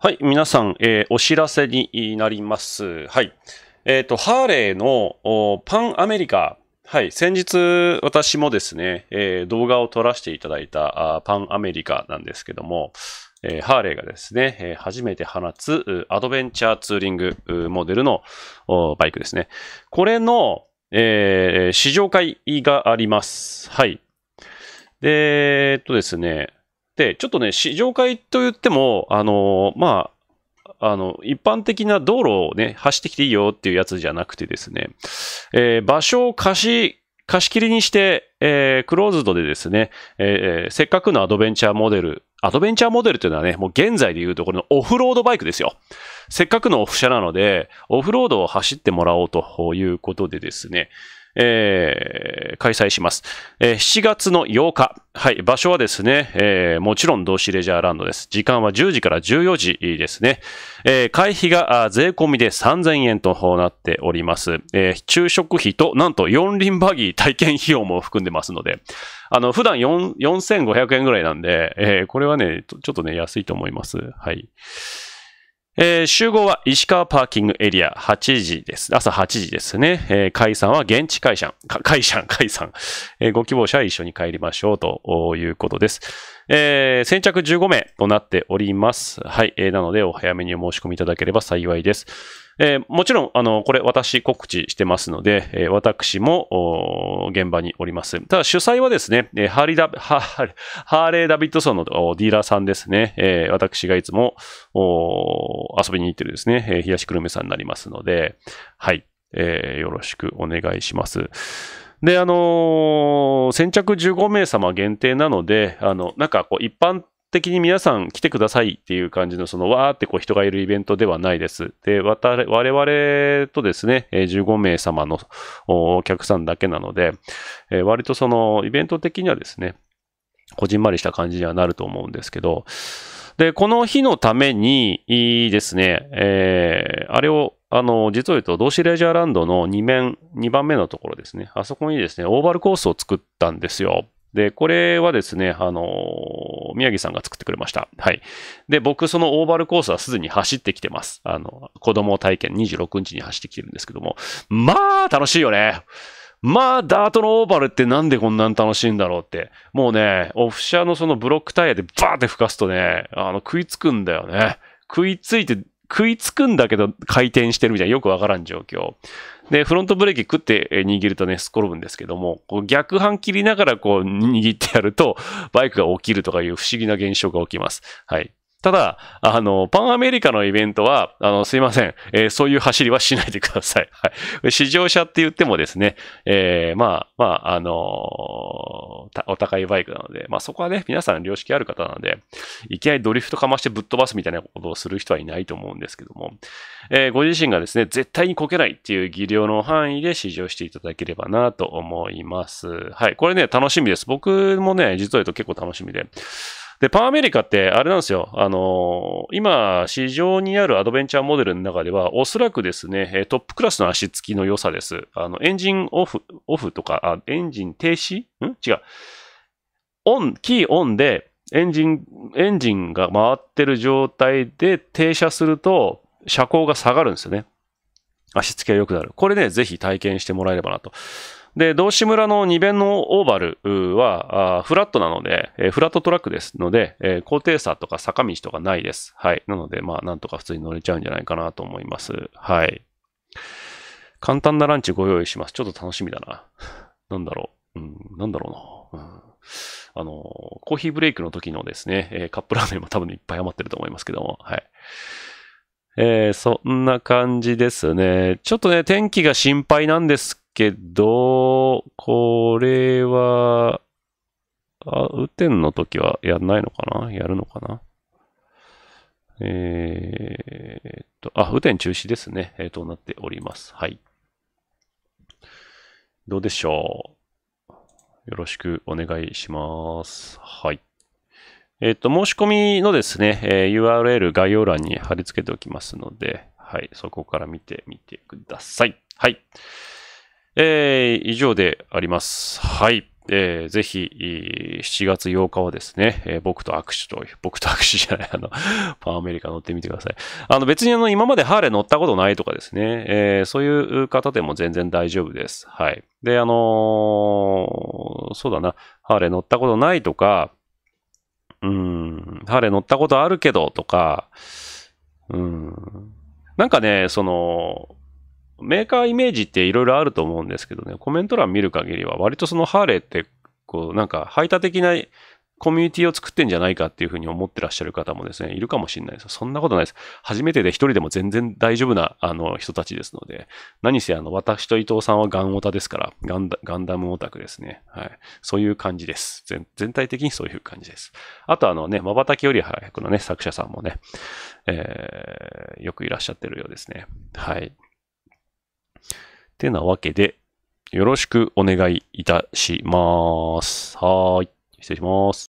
はい、皆さん、えー、お知らせになります。はい。えっ、ー、と、ハーレーのパンアメリカ。はい、先日私もですね、えー、動画を撮らせていただいたあパンアメリカなんですけども、えー、ハーレーがですね、えー、初めて放つアドベンチャーツーリングモデルのバイクですね。これの、えー、試乗会があります。はい。で、えっとですね、で、ちょっとね、試乗会と言っても、あのー、まあ、あの、一般的な道路をね、走ってきていいよっていうやつじゃなくてですね、えー、場所を貸し、貸し切りにして、えー、クローズドでですね、えー、せっかくのアドベンチャーモデル、アドベンチャーモデルというのはね、もう現在でいうところのオフロードバイクですよ。せっかくのオフ車なので、オフロードを走ってもらおうということでですね、えー、開催します。えー、7月の8日、はい、場所はですね、えー、もちろん同志レジャーランドです。時間は10時から14時ですね。えー、会費が税込みで3000円となっております。えー、昼食費となんと四輪バギー体験費用も含んでますので、あの、普段4500円ぐらいなんで、えー、これはねちょっとね、安いと思います。はい。えー、集合は石川パーキングエリア8時です。朝8時ですね。えー、解散は現地解散。解散、解散。えー、ご希望者は一緒に帰りましょうということです。えー、先着15名となっております。はい。えー、なので、お早めにお申し込みいただければ幸いです。えー、もちろん、あの、これ私告知してますので、えー、私も現場におります。ただ主催はですね、えー、ハーリーダ、ハーレー・ダビッドソンのディーラーさんですね、えー、私がいつも遊びに行ってるですね、えー、東くるめさんになりますので、はい、えー、よろしくお願いします。で、あのー、先着15名様限定なので、あの、なんかこう、一般的に皆さん来てくださいっていう感じの、そのわーってこう人がいるイベントではないです。で、わた我々とですね、15名様のお客さんだけなので、えー、割とそのイベント的にはですね、こじんまりした感じにはなると思うんですけど、で、この日のためにですね、えー、あれをあの、実を言うと、同志レジャーランドの2面、2番目のところですね。あそこにですね、オーバルコースを作ったんですよ。で、これはですね、あのー、宮城さんが作ってくれました。はい。で、僕、そのオーバルコースはすでに走ってきてます。あの、子供体験26日に走ってきてるんですけども、まあ、楽しいよね。まあ、ダートのオーバルってなんでこんなに楽しいんだろうって。もうね、オフ車のそのブロックタイヤでバーって吹かすとね、あの、食いつくんだよね。食いついて、食いつくんだけど回転してるみたいなよくわからん状況。で、フロントブレーキ食って握るとね、すっろぶんですけども、こう逆半切りながらこう握ってやると、バイクが起きるとかいう不思議な現象が起きます。はい。ただ、あの、パンアメリカのイベントは、あの、すいません。えー、そういう走りはしないでください。はい。試乗車って言ってもですね、えー、まあ、まあ、あのー、お高いバイクなので、まあそこはね、皆さん良識ある方なので、いきなりドリフトかましてぶっ飛ばすみたいなことをする人はいないと思うんですけども、えー、ご自身がですね、絶対にこけないっていう技量の範囲で試乗していただければなと思います。はい。これね、楽しみです。僕もね、実は言うと結構楽しみで、で、パンアメリカってあれなんですよ。あのー、今、市場にあるアドベンチャーモデルの中では、おそらくですね、トップクラスの足つきの良さです。あの、エンジンオフ、オフとか、あエンジン停止ん違う。オン、キーオンで、エンジン、エンジンが回ってる状態で停車すると、車高が下がるんですよね。足つきが良くなる。これね、ぜひ体験してもらえればなと。で、道志村の2弁のオーバルは、フラットなので、えー、フラットトラックですので、えー、高低差とか坂道とかないです。はい。なので、まあ、なんとか普通に乗れちゃうんじゃないかなと思います。はい。簡単なランチご用意します。ちょっと楽しみだな。なんだろう。うん、なんだろうな。うんあの、コーヒーブレイクの時のですね、えー、カップラーメンも多分いっぱい余ってると思いますけども、はい。えー、そんな感じですね。ちょっとね、天気が心配なんですけど、これは、あ、雨天の時はやんないのかなやるのかなえー、っと、あ、雨天中止ですね。えー、となっております。はい。どうでしょうよろしくお願いします。はい。えっ、ー、と、申し込みのですね、えー、URL 概要欄に貼り付けておきますので、はい、そこから見てみてください。はい。えー、以上であります。はい。えー、ぜひ、7月8日はですね、えー、僕と握手という、僕と握手じゃない、あの、パンアメリカ乗ってみてください。あの、別にあの、今までハーレー乗ったことないとかですね、えー、そういう方でも全然大丈夫です。はい。で、あのそうだな、ハーレー乗ったことないとか、うん、ハーレー乗ったことあるけどとか、うん、なんかね、その、メーカーイメージっていろいろあると思うんですけどね、コメント欄見る限りは、割とそのハーレーって、こう、なんか排他的なコミュニティを作ってんじゃないかっていうふうに思ってらっしゃる方もですね、いるかもしれないです。そんなことないです。初めてで一人でも全然大丈夫な、あの、人たちですので、何せあの、私と伊藤さんはガンオタですから、ガンダガンダムオタクですね。はい。そういう感じです。全全体的にそういう感じです。あとあのね、瞬きより早くのね、作者さんもね、えー、よくいらっしゃってるようですね。はい。てなわけで、よろしくお願いいたします。はーい。失礼します。